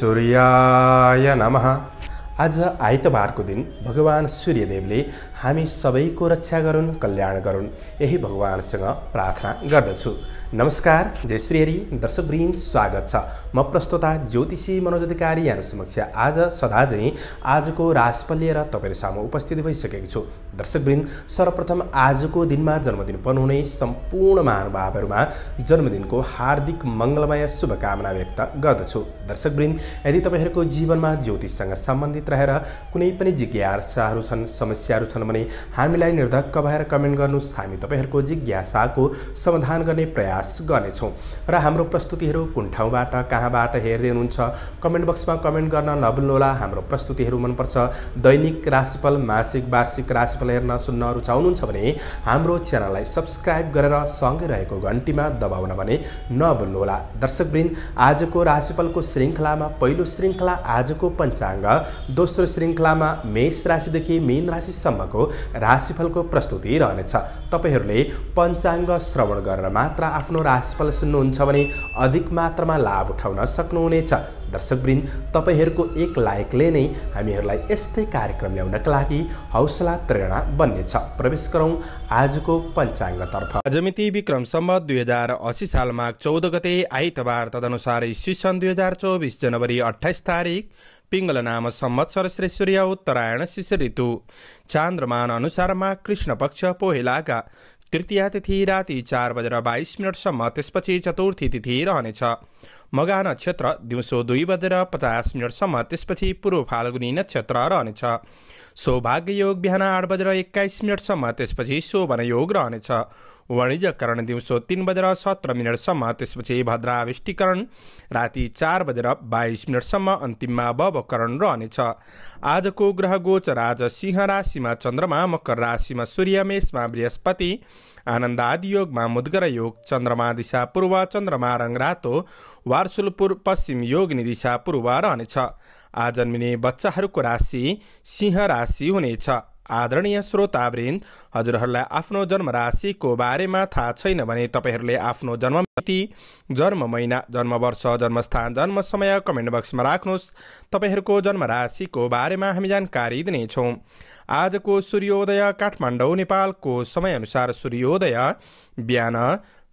सूर्याय नमः आज आइतबारको दिन भगवान सूर्यदेवले हामी सबैको रक्षा गरून् कल्याण गरून् यही भगवान्सँग प्रार्थना गर्दछु नमस्कार जय श्री हरि दर्शकवृन्द स्वागत छ म प्रस्तुता ज्योतिषी मनोज अधिकारी यहाँ समक्ष आज सदा आजको राशिफल लिएर तपाईँहरू सामु उपस्थित भइसकेको छु दर्शकवृन्द सर्वप्रथम आजको दिनमा जन्मदिन पर्नुहुने सम्पूर्ण महानुभावहरूमा जन्मदिनको हार्दिक मङ्गलमय शुभकामना व्यक्त गर्दछु दर्शकवृन्द यदि तपाईँहरूको जीवनमा ज्योतिषसँग सम्बन्धित रहेर कुनै पनि जिज्ञासाहरू छन् समस्याहरू छन् भने हामीलाई निर्धक्क भएर कमेन्ट गर्नुहोस् हामी तपाईँहरूको जिज्ञासाको समाधान गर्ने प्रयास गर्नेछौँ र हाम्रो प्रस्तुतिहरू कुन ठाउँबाट कहाँबाट हेर्दै हुनुहुन्छ कमेन्ट बक्समा कमेन्ट गर्न नभुल्नुहोला हाम्रो प्रस्तुतिहरू मनपर्छ दैनिक राशिफल मासिक वार्षिक राशिफल हेर्न सुन्न रुचाउनुहुन्छ भने हाम्रो च्यानललाई सब्सक्राइब गरेर सँगै रहेको घन्टीमा दबाउन भने नभुल्नुहोला दर्शकवृन्द आजको राशिफलको श्रृङ्खलामा पहिलो श्रृङ्खला आजको पञ्चाङ्ग दोस्रो श्रृङ्खलामा मेष राशिदेखि मीन राशिसम्मको राशिफलको प्रस्तुति रहनेछ तपाईँहरूले पञ्चाङ्ग श्रवण गरेर मात्र आफ्नो राशिफल सुन्नुहुन्छ भने अधिक मात्रामा लाभ उठाउन सक्नुहुनेछ दर्शकवृन्द तपाईँहरूको एक लायकले नै हामीहरूलाई यस्तै कार्यक्रम ल्याउनका लागि हौसला प्रेरणा बन्नेछ प्रवेश गरौँ आजको पञ्चाङ्गतर्फ आज मिति विक्रम सम्बत दुई हजार असी साल चौध गते आइतबार तदनुसार सिसन दुई हजार चौबिस जनवरी अठाइस तारिक नाम सम्मत सरश्रेष्ठ सूर्य उत्तरायण शिष्य ऋतु चान्द्रमान अनुसारमा कृष्ण पक्ष पोहेलाका तृतीया तिथि राति चार बजेर बाइस मिनटसम्म त्यसपछि चतुर्थी तिथि रहनेछ मगा नक्षत्र दिउँसो दुई बजेर पचास मिनटसम्म त्यसपछि पूर्व फाल्गुनी नक्षत्र रहनेछ सौभाग्य योग बिहान आठ बजेर एक्काइस मिनटसम्म त्यसपछि शोभन योग रहनेछ वाणिज्यकरण दिउँसो तिन बजेर सत्र मिनटसम्म त्यसपछि भद्रावृष्टिकरण राति चार बजेर बाइस मिनटसम्म अन्तिममा बवकरण रहनेछ आजको ग्रह गोचर आज सिंह राशिमा चन्द्रमा मकर राशिमा सूर्य मेषमा बृहस्पति आनन्द आदि योगमा मुद्गर योग चन्द्रमा दिशा पूर्व चन्द्रमा रङ रातो वार्सुलपुर पश्चिम योगनि दिशा पूर्व रहनेछ आज जन्मिने बच्चाहरूको राशि सिंह राशि हुनेछ आदरणीय श्रोतावृन्द हजुरहरूलाई आफ्नो जन्म राशिको बारेमा थाहा छैन भने तपाईँहरूले आफ्नो जन्म मिति जन्म महिना जन्म वर्ष जन्मस्थान जन्म समय कमेन्ट बक्समा राख्नुहोस् तपाईँहरूको जन्म राशिको बारेमा हामी जानकारी दिनेछौँ आजको सूर्योदय काठमाडौँ नेपालको समयअनुसार सूर्योदय बिहान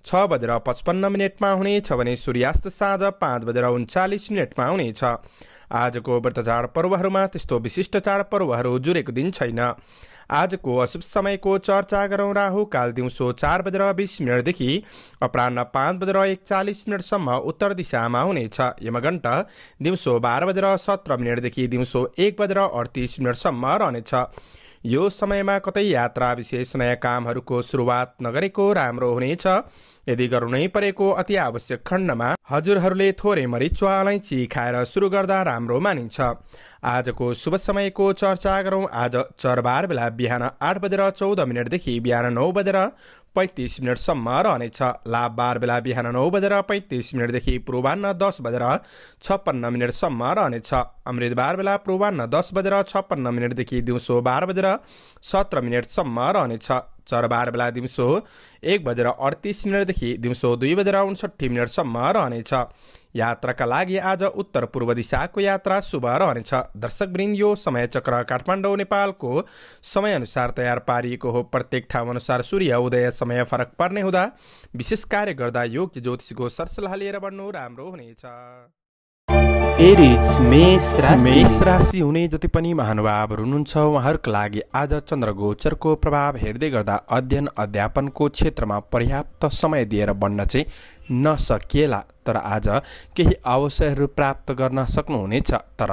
छ बजेर पचपन्न मिनटमा हुनेछ भने सूर्यास्त साँझ पाँच बजेर उन्चालिस मिनटमा हुनेछ आजको व्रत चाडपर्वहरूमा त्यस्तो विशिष्ट चाडपर्वहरू जुरेको दिन छैन आजको अशुभ समयको चर्चा गरौँ राहु काल दिउँसो चार बजेर बिस मिनटदेखि अपरान्न पाँच बजेर एकचालिस मिनटसम्म उत्तर दिशामा हुनेछ यमघण्ट दिउँसो बाह्र बजेर सत्र मिनटदेखि दिउँसो एक बजेर अडतिस मिनटसम्म रहनेछ यो समयमा कतै यात्रा विशेष नयाँ कामहरूको सुरुवात नगरेको राम्रो हुनेछ यदि गर्नु नै परेको अति आवश्यक खण्डमा हजुरहरूले थोरै मरिचुवा अलैँची खाएर सुरु गर्दा राम्रो मानिन्छ आजको शुभ समयको चर्चा गरौँ आज चरबार बेला बिहान आठ बजेर चौध मिनटदेखि बिहान नौ बजेर पैँतिस मिनटसम्म रहनेछ लाभ बार बेला बिहान नौ बजेर पैँतिस मिनटदेखि पूर्वान्न दस बजेर छप्पन्न मिनटसम्म रहनेछ अमृत बार बेला पूर्वान्न दस बजेर छप्पन्न मिनटदेखि दिउँसो बाह्र बजेर सत्र मिनटसम्म रहनेछ चरबार बाह्र बेला दिउँसो एक बजेर अडतिस मिनटदेखि दिउँसो दुई बजेर उन्सठी मिनटसम्म रहनेछ यात्राका लागि आज उत्तर पूर्व दिशाको यात्रा शुभ रहनेछ दर्शकवृन्द यो समय चक्र काठमाडौँ नेपालको समयअनुसार तयार पारिएको हो प्रत्येक ठाउँअनुसार सूर्य उदय समय फरक पर्ने हुँदा विशेष कार्य गर्दा योग्य ज्योतिषको सरसल्लाह लिएर बढ्नु राम्रो हुनेछ मेष राशि हुने जति पनि महानुभावहरू हुनुहुन्छ उहाँहरूको लागि आज चन्द्र गोचरको प्रभाव हेर्दै गर्दा अध्ययन अध्यापनको क्षेत्रमा पर्याप्त समय दिएर बन्न चाहिँ नसकिएला तर आज केही अवसरहरू प्राप्त गर्न सक्नुहुनेछ तर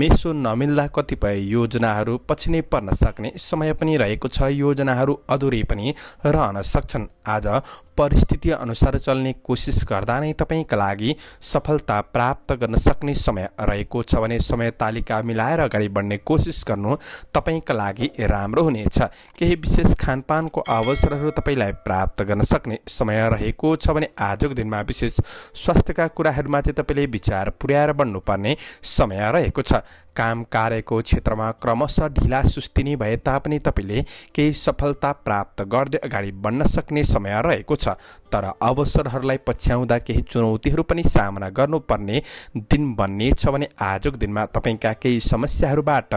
मेसो नमिल्दा कतिपय योजनाहरू पछि नै पर्न सक्ने समय पनि रहेको छ योजनाहरू अधुरै पनि रहन सक्छन् आज परिस्थिति अनुसार चल्ने कोसिस गर्दा नै तपाईँका लागि सफलता प्राप्त गर्न सक्ने समय रहेको छ भने समय तालिका मिलाएर अगाडि बढ्ने कोसिस गर्नु तपाईँका लागि राम्रो हुनेछ केही विशेष खानपानको अवसरहरू तपाईँलाई प्राप्त गर्न सक्ने समय रहेको छ भने आज आजको दिनमा विशेष स्वास्थ्यका कुराहरूमा चाहिँ तपाईँले विचार पुर्याएर बन्नुपर्ने समय रहेको छ काम कार्यको क्षेत्रमा क्रमशः ढिला सुस्तिनी भए तापनि तपाईँले केही सफलता प्राप्त गर्दै अगाडि बढ्न सक्ने समय रहेको छ तर अवसरहरूलाई पछ्याउँदा केही चुनौतीहरू पनि सामना गर्नुपर्ने दिन बन्ने छ भने आजको दिनमा तपाईँका केही समस्याहरूबाट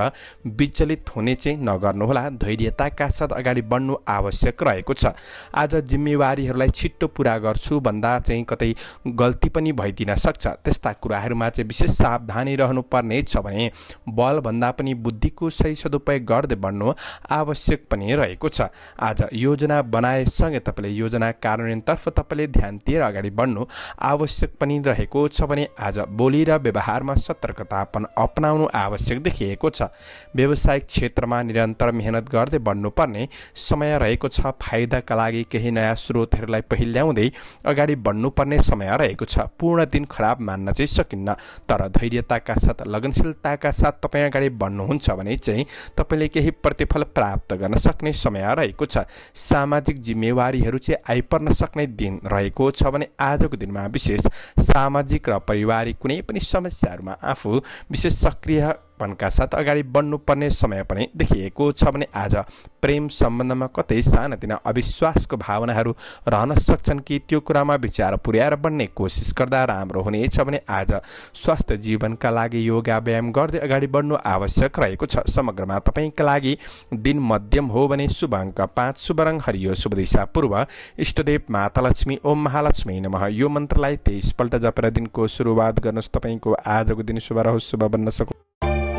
विचलित हुने चाहिँ नगर्नुहोला धैर्यताका साथ अगाडि बढ्नु आवश्यक रहेको छ आज जिम्मेवारीहरूलाई छिट्टो पुरा गर्छु भन्दा चाहिँ कतै गल्ती पनि भइदिन सक्छ त्यस्ता कुराहरूमा चाहिँ विशेष सावधानी रहनुपर्ने छ भने बलभन्दा पनि बुद्धिको सही सदुपयोग गर्दै बढ्नु आवश्यक पनि रहेको छ आज योजना बनाएसँगै तपाईँले योजना कार्यान्वयनतर्फ तपाईँले ध्यान दिएर अगाडि बढ्नु आवश्यक पनि रहेको छ भने आज बोली र व्यवहारमा सतर्कता पनि अपनाउनु आवश्यक देखिएको छ व्यावसायिक क्षेत्रमा निरन्तर मेहनत गर्दै बढ्नुपर्ने समय रहेको छ फाइदाका लागि केही नयाँ स्रोतहरूलाई पहिल्याउँदै अगाडि बढ्नुपर्ने समय रहेको छ पूर्ण दिन खराब मान्न चाहिँ सकिन्न तर धैर्यताका साथ लगनशीलताका साथ तपाईँ अगाडि बढ्नुहुन्छ भने चाहिँ तपाईँले केही प्रतिफल प्राप्त गर्न सक्ने समय रहेको छ सामाजिक जिम्मेवारीहरू चाहिँ आइपर्न सक्ने दिन रहेको छ भने आजको दिनमा विशेष सामाजिक र पारिवारिक कुनै पनि समस्याहरूमा आफू विशेष सक्रिय पनका साथ अगाडि बढ्नुपर्ने समय पनि देखिएको छ भने आज प्रेम सम्बन्धमा कतै सानातिना अविश्वासको भावनाहरू रहन सक्छन् कि त्यो कुरामा विचार पुर्याएर बन्ने कोसिस गर्दा राम्रो हुनेछ भने आज स्वास्थ्य जीवनका लागि योगा व्यायाम गर्दै अगाडि बढ्नु आवश्यक रहेको छ समग्रमा तपाईँका लागि दिन मध्यम हो भने शुभ अङ्क पाँच शुभ रङ हरियो शुभ दिशा पूर्व इष्टदेव माता लक्ष्मी ओम महालक्ष्मी नम यो मन्त्रलाई तेइसपल्ट जपेर दिनको सुरुवात गर्नुहोस् तपाईँको आजको दिन शुभ रहोस् शुभ बन्न सकु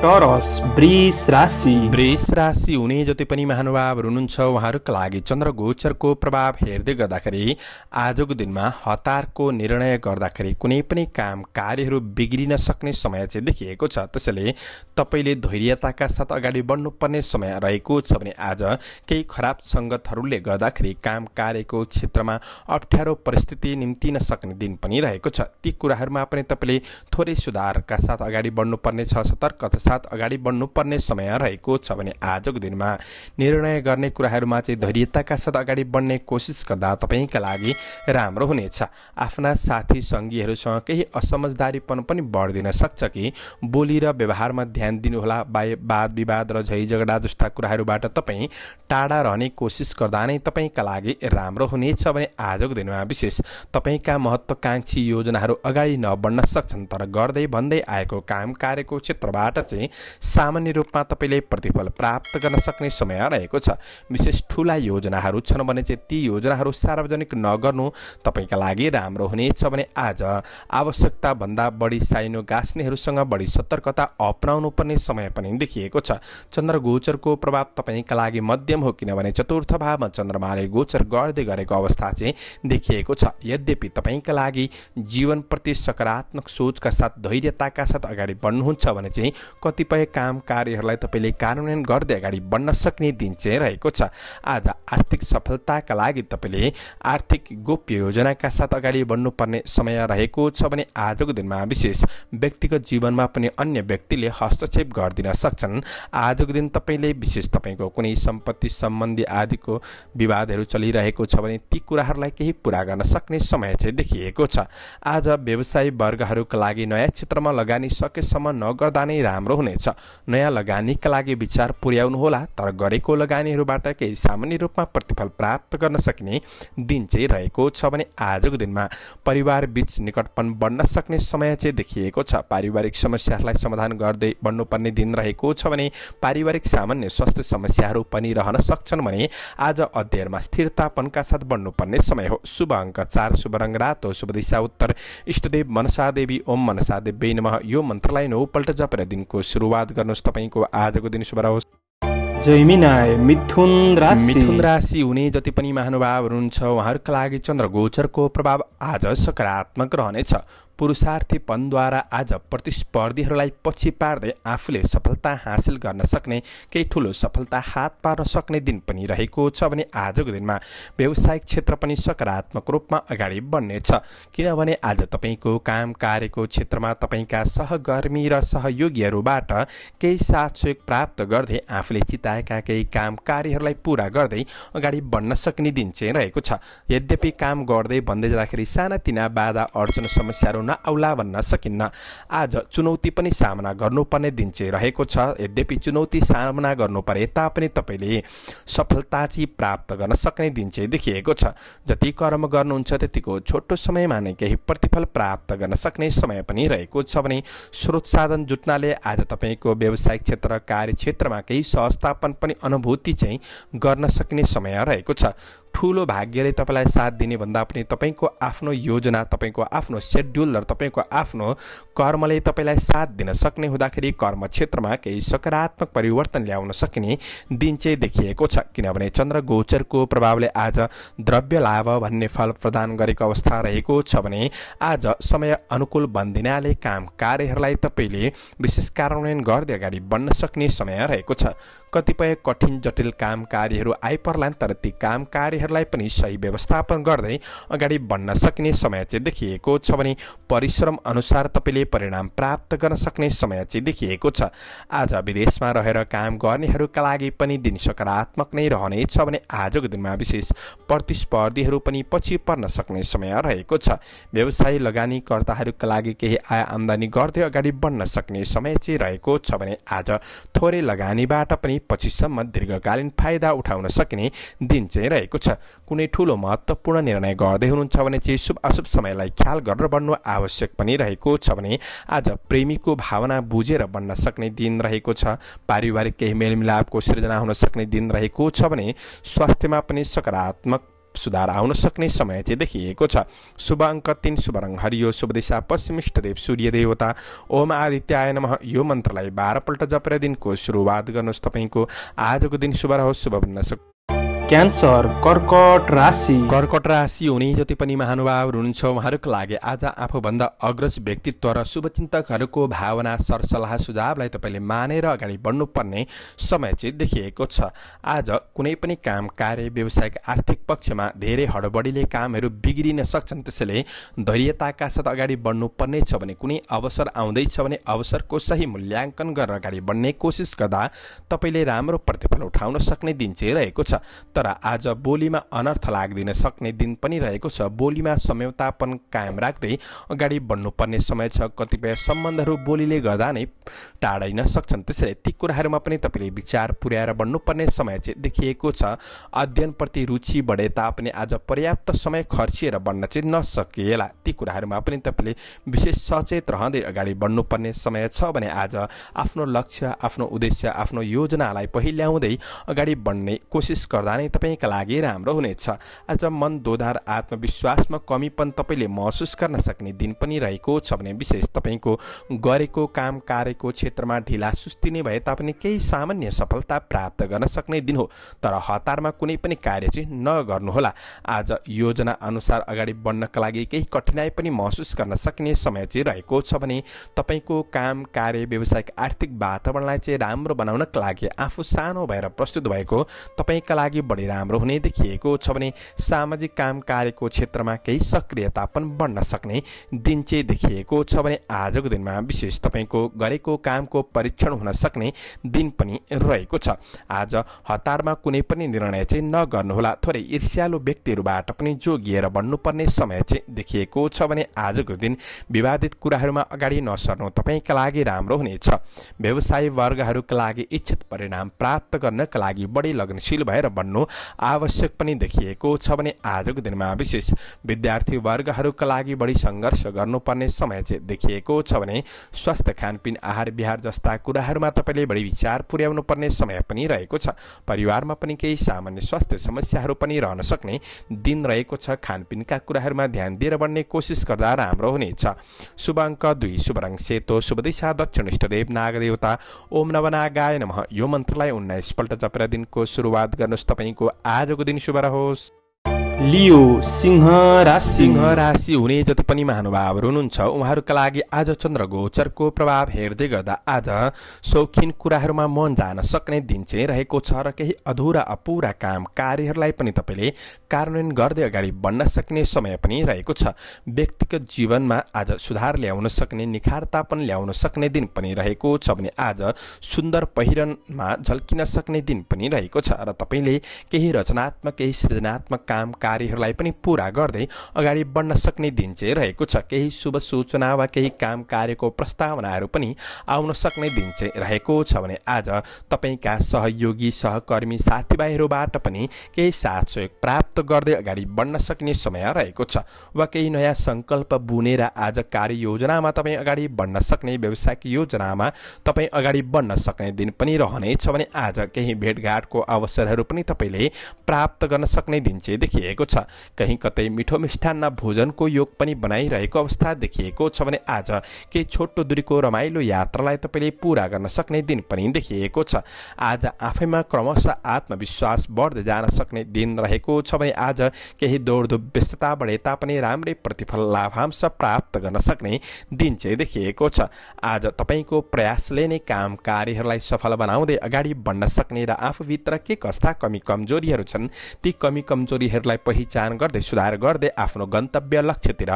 टरस ब्रिस राशि ब्रिस राशि हुने जति पनि महानुभावहरू हुनुहुन्छ उहाँहरूका लागि चन्द्र गोचरको प्रभाव हेर्दै गर्दाखेरि आजको दिनमा हतारको निर्णय गर्दाखेरि कुनै पनि काम कार्यहरू बिग्रिन सक्ने समय चाहिँ देखिएको छ त्यसैले तपाईँले धैर्यताका साथ अगाडि बढ्नुपर्ने समय रहेको छ भने आज केही खराब सङ्गतहरूले गर्दाखेरि काम कार्यको क्षेत्रमा अप्ठ्यारो परिस्थिति निम्ति नसक्ने दिन पनि रहेको छ ती कुराहरूमा पनि तपाईँले थोरै सुधारका साथ अगाडि बढ्नुपर्ने छ सतर्कता साथ अगाडि बढ्नुपर्ने समय रहेको छ भने आजको दिनमा निर्णय गर्ने कुराहरूमा चाहिँ धैर्यताका साथ अगाडि बढ्ने कोसिस गर्दा तपाईँका लागि राम्रो हुनेछ आफ्ना साथी सङ्घीयहरूसँग केही असमझदारीपन पनि बढिदिन सक्छ कि बोली र व्यवहारमा ध्यान दिनुहोला बाहे वाद विवाद र झै झगडा जस्ता कुराहरूबाट तपाईँ टाढा रहने कोसिस गर्दा नै तपाईँका लागि राम्रो हुनेछ भने आजको दिनमा विशेष तपाईँका महत्त्वकाङ्क्षी योजनाहरू अगाडि नबढ्न सक्छन् तर गर्दै भन्दै आएको काम कार्यको क्षेत्रबाट चाहिँ सामान्य रूपमा तपाईँले प्रतिफल प्राप्त गर्न सक्ने समय रहेको छ विशेष ठुला योजनाहरू छन् भने चाहिँ ती योजनाहरू सार्वजनिक नगर्नु तपाईँका लागि राम्रो हुनेछ भने आज आवश्यकताभन्दा बढी साइनो गाँच्नेहरूसँग बढी सतर्कता अप्नाउनु पर्ने समय पनि देखिएको छ चन्द्र गोचरको प्रभाव तपाईँका लागि मध्यम हो किनभने चतुर्थ भावमा चन्द्रमाले गोचर गर्दै गरेको अवस्था चाहिँ देखिएको छ यद्यपि तपाईँका लागि जीवनप्रति सकारात्मक सोचका साथ धैर्यताका साथ अगाडि बढ्नुहुन्छ भने चाहिँ कतिपय काम कार्यहरूलाई तपाईँले कार्यान्वयन गर्दै अगाडि बढ्न सक्ने दिन चाहिँ रहेको छ आज आर्थिक सफलताका लागि तपाईँले आर्थिक गोप्य योजनाका साथ अगाडि बढ्नुपर्ने समय रहेको छ भने आजको दिनमा विशेष व्यक्तिगत जीवनमा पनि अन्य व्यक्तिले हस्तक्षेप गरिदिन सक्छन् आजको दिन तपाईँले विशेष तपाईँको कुनै सम्पत्ति सम्बन्धी आदिको विवादहरू चलिरहेको छ भने ती कुराहरूलाई केही पुरा गर्न सक्ने समय चाहिँ देखिएको छ आज व्यवसाय वर्गहरूका लागि नयाँ क्षेत्रमा लगानी सकेसम्म नगर्दा नै राम्रो राम्रो हुनेछ नयाँ लगानीका लागि विचार पुर्याउनुहोला तर गरेको लगानीहरूबाट केही सामान्य रूपमा प्रतिफल प्राप्त गर्न सकिने दिन चाहिँ रहेको छ भने आजको दिनमा परिवार बीच निकटपन बढ्न सक्ने समय चाहिँ देखिएको छ पारिवारिक समस्याहरूलाई समाधान गर्दै बढ्नुपर्ने दिन रहेको छ भने पारिवारिक सामान्य स्वास्थ्य समस्याहरू पनि रहन सक्छन् भने आज अध्ययनमा स्थिरतापनका साथ बढ्नुपर्ने समय हो शुभ अङ्क चार शुभ रङ रातो शुभ दिशा उत्तर इष्टदेव मनसा देवी ओम मनसादेवी नमः यो मन्त्रलाई नौपल्ट जपेर दिनको सुरुवात गर्नुहोस् तपाईँको आजको दिन शुभ रहोस् मिथुन राशि मिथुन राशि हुने जति पनि महानुभाव हुनुहुन्छ उहाँहरूका लागि चन्द्र गोचरको प्रभाव आज सकारात्मक रहनेछ पुरुषार्थीपनद्वारा आज प्रतिस्पर्धीहरूलाई पछि पार्दै आफूले सफलता हासिल गर्न सक्ने केही ठुलो सफलता हात पार्न सक्ने दिन पनि रहेको छ भने आजको दिनमा व्यावसायिक क्षेत्र पनि सकारात्मक रूपमा अगाडि बढ्नेछ किनभने आज तपाईँको काम कार्यको क्षेत्रमा तपाईँका सहकर्मी र सहयोगीहरूबाट केही साथ सहयोग प्राप्त गर्दै आफूले चिताएका केही काम कार्यहरूलाई पुरा गर्दै अगाडि बढ्न सक्ने दिन चाहिँ रहेको छ यद्यपि काम गर्दै भन्दै जाँदाखेरि सानातिना बाधा अडचन समस्याहरू बनाउन औला भन्न सकिन्न आज चुनौती पनि सामना गर्नुपर्ने दिन चाहिँ रहेको छ यद्यपि चुनौती सामना गर्नु परे तापनि तपाईँले सफलता चाहिँ प्राप्त गर्न सक्ने दिन चाहिँ देखिएको छ जति कर्म गर्नुहुन्छ त्यतिको छोटो समयमा नै केही प्रतिफल प्राप्त गर्न सक्ने समय पनि रहेको छ भने स्रोत साधन जुट्नाले आज तपाईँको व्यवसायिक क्षेत्र कार्यक्षेत्रमा केही सहस्थापन पनि अनुभूति चाहिँ गर्न सक्ने समय रहेको छ ठुलो भाग्यले तपाईँलाई साथ दिने भन्दा पनि तपाईँको आफ्नो योजना तपाईँको आफ्नो सेड्युल डलर तपाईँको आफ्नो कर्मले तपाईँलाई साथ दिन सक्ने हुँदाखेरि कर्म क्षेत्रमा केही सकारात्मक परिवर्तन ल्याउन सकिने दिन चाहिँ देखिएको छ किनभने चन्द्र गोचरको प्रभावले आज द्रव्य लाभ भन्ने फल प्रदान गरेको अवस्था रहेको छ भने आज समय अनुकूल बन्दिनाले काम कार्यहरूलाई तपाईँले विशेष कार्यान्वयन गर्दै अगाडि बढ्न सक्ने समय रहेको छ कतिपय कठिन जटिल काम कार्यहरू आइपर्लान् तर ती काम कार्यहरूलाई पनि सही व्यवस्थापन गर्दै अगाडि बढ्न सकिने समय चाहिँ देखिएको छ भने परिश्रम अनुसार तपाईँले परिणाम प्राप्त गर्न सक्ने समय चाहिँ देखिएको छ आज विदेशमा रहेर काम गर्नेहरूका लागि पनि दिन सकारात्मक नै रहनेछ भने आजको दिनमा विशेष प्रतिस्पर्धीहरू पनि पछि पर्न सक्ने समय रहेको छ व्यवसाय लगानीकर्ताहरूका लागि केही आय आम्दानी गर्दै अगाडि बढ्न सक्ने समय चाहिँ रहेको छ भने आज थोरै लगानीबाट पनि पछिसम्म दीर्घकालीन फाइदा उठाउन सकिने दिन चाहिँ रहेको छ कुनै ठुलो महत्त्वपूर्ण निर्णय गर्दै हुनुहुन्छ भने चाहिँ शुभ अशुभ समयलाई ख्याल गरेर बन्नु आवश्यक पनि रहेको छ भने आज प्रेमीको भावना बुझेर बन्न सक्ने दिन रहेको छ पारिवारिक केही मेलमिलापको सृजना हुन सक्ने दिन रहेको छ भने स्वास्थ्यमा पनि सकारात्मक सुधार आउन सक्ने समय चाहिँ देखिएको छ शुभ अङ्क तिन शुभ रङ हरियो शुभ दिशा पश्चिम इष्टदेव सूर्य देवता ओम आदित्याय नम यो मन्त्रलाई बाह्रपल्ट जपेर दिनको सुरुवात गर्नुहोस् तपाईँको आजको दिन शुभ रहोस् शुभ भन्न सक्नु क्यान्सर कर्कट राशि कर्कट राशि हुने जति पनि महानुभावहरू हुनुहुन्छ उहाँहरूको लागि आज आफूभन्दा अग्रज व्यक्तित्व र शुभचिन्तकहरूको भावना सरसल्लाह सुझावलाई तपाईँले मानेर अगाडि बढ्नुपर्ने समय चाहिँ देखिएको छ आज कुनै पनि काम कार्य व्यवसायिक आर्थिक पक्षमा धेरै हडबडीले कामहरू बिग्रिन सक्छन् त्यसैले धैर्यताका साथ अगाडि बढ्नुपर्ने छ भने कुनै अवसर आउँदैछ भने अवसरको सही मूल्याङ्कन गरेर अगाडि बढ्ने कोसिस गर्दा तपाईँले राम्रो प्रतिफल उठाउन सक्ने दिन चाहिँ रहेको छ तर आज बोलीमा अनर्थ लाग्दिन सक्ने दिन पनि रहेको छ बोलीमा सम्यतापन कायम राख्दै अगाडि बढ्नुपर्ने समय छ कतिपय सम्बन्धहरू बोलीले गर्दा नै टाढाइन सक्छन् त्यसैले ती कुराहरूमा पनि तपाईँले विचार पुर्याएर बढ्नुपर्ने समय चाहिँ देखिएको छ अध्ययनप्रति रुचि बढे तापनि आज पर्याप्त समय खर्चिएर बढ्न चाहिँ नसकिएला ती कुराहरूमा पनि तपाईँले विशेष सचेत रहँदै अगाडि बढ्नुपर्ने समय छ भने आज आफ्नो लक्ष्य आफ्नो उद्देश्य आफ्नो योजनालाई पहिल्याउँदै अगाडि बढ्ने कोसिस गर्दा नै चाहिँ तपाईँका लागि राम्रो हुनेछ आज मन दोधार आत्मविश्वासमा कमी पनि तपाईँले महसुस गर्न सक्ने दिन पनि रहेको छ भने विशेष तपाईँको गरेको काम कार्यको क्षेत्रमा ढिला सुस्ती नै भए तापनि केही सामान्य सफलता प्राप्त गर्न सक्ने दिन हो तर हतारमा कुनै पनि कार्य चाहिँ नगर्नुहोला आज योजना अनुसार अगाडि बढ्नका लागि केही कठिनाई पनि महसुस गर्न सक्ने समय चाहिँ रहेको छ भने तपाईँको काम कार्य व्यवसायिक आर्थिक वातावरणलाई चाहिँ राम्रो बनाउनका लागि आफू सानो भएर प्रस्तुत भएको तपाईँका लागि बढी राम्रो हुने देखिएको छ भने सामाजिक काम कार्यको क्षेत्रमा केही सक्रियता पनि बढ्न सक्ने दिन चाहिँ देखिएको छ भने आजको दिनमा विशेष तपाईँको गरेको कामको परीक्षण हुन सक्ने दिन पनि रहेको छ आज हतारमा कुनै पनि निर्णय चाहिँ नगर्नुहोला थोरै ईर्ष्यालु व्यक्तिहरूबाट पनि जोगिएर बन्नुपर्ने समय चाहिँ देखिएको छ भने आजको दिन विवादित कुराहरूमा अगाडि नसर्नु तपाईँका लागि राम्रो हुनेछ व्यवसाय वर्गहरूका लागि इच्छित परिणाम प्राप्त गर्नका लागि बढी लगनशील भएर बन्नु आवश्यक पनि देखिएको छ भने आजको दिनमा विशेष विद्यार्थी वर्गहरूका लागि बढी सङ्घर्ष गर्नुपर्ने समय देखिएको छ भने स्वास्थ्य खानपिन आहार विहार जस्ता कुराहरूमा तपाईँले बढी विचार पुर्याउनु पर्ने समय पनि रहेको छ परिवारमा पनि केही सामान्य स्वास्थ्य समस्याहरू पनि रहन सक्ने दिन रहेको छ खानपिनका कुराहरूमा ध्यान दिएर बढ्ने कोसिस गर्दा राम्रो हुनेछ शुभ अङ्क दुई शुभ रङ सेतो शुभ दिशा दक्षिण इष्टदेव नागदेवता ओम नवनागाय नमः यो मन्त्रलाई उन्नाइसपल्ट जपेर दिनको सुरुवात गर्नुहोस् तपाईँ को आजको दिन शुभ रहोस् लियो सिंह राशि सिंह राशि हुने जति पनि महानुभावहरू हुनुहुन्छ उहाँहरूका लागि आज चन्द्र गोचरको प्रभाव हेर्दै गर्दा आज शौखिन कुराहरूमा मन जान सक्ने दिन चाहिँ रहेको छ र केही अधुरा अपुरा काम कार्यहरूलाई पनि तपाईँले कार्यान्वयन गर्दै अगाडि बढ्न सक्ने समय पनि रहेको छ व्यक्तिगत जीवनमा आज सुधार ल्याउन सक्ने निखारतापन ल्याउन सक्ने दिन पनि रहेको छ भने आज सुन्दर पहिरनमा झल्किन सक्ने दिन पनि रहेको छ र तपाईँले केही रचनात्मक केही सृजनात्मक काम कार्यहरूलाई पनि पुरा गर्दै अगाडि बढ्न सक्ने दिन चाहिँ रहेको छ केही शुभ सूचना वा केही काम कार्यको प्रस्तावनाहरू पनि आउन सक्ने दिन चाहिँ रहेको छ भने आज तपाईँका सहयोगी सहकर्मी साथीभाइहरूबाट पनि केही साथ सहयोग प्राप्त गर्दै अगाडि बढ्न सक्ने समय रहेको छ वा केही नयाँ सङ्कल्प बुनेर आज कार्य योजनामा तपाईँ अगाडि बढ्न सक्ने व्यवसायिक योजनामा तपाईँ अगाडि बढ्न सक्ने दिन पनि रहनेछ भने आज केही भेटघाटको अवसरहरू पनि तपाईँले प्राप्त गर्न सक्ने दिन चाहिँ देखिएको रहेको छ कहीँ कतै मिठो मिष्ठान्न भोजनको योग पनि बनाइरहेको अवस्था देखिएको छ भने आज केही छोटो दूरीको रमाइलो यात्रालाई तपाईँले पुरा गर्न सक्ने दिन पनि देखिएको छ आज आफैमा क्रमशः आत्मविश्वास बढ्दै जान सक्ने दिन रहेको छ भने आज केही दौडधुप व्यस्तता बढे तापनि राम्रै प्रतिफल लाभांश प्राप्त गर्न सक्ने दिन चाहिँ देखिएको छ आज तपाईँको प्रयासले नै काम कार्यहरूलाई सफल बनाउँदै अगाडि बढ्न सक्ने र आफूभित्र के कस्ता कमी कमजोरीहरू छन् ती कमी कमजोरीहरूलाई पहिचान गर्दै सुधार गर्दै आफ्नो गन्तव्य लक्ष्यतिर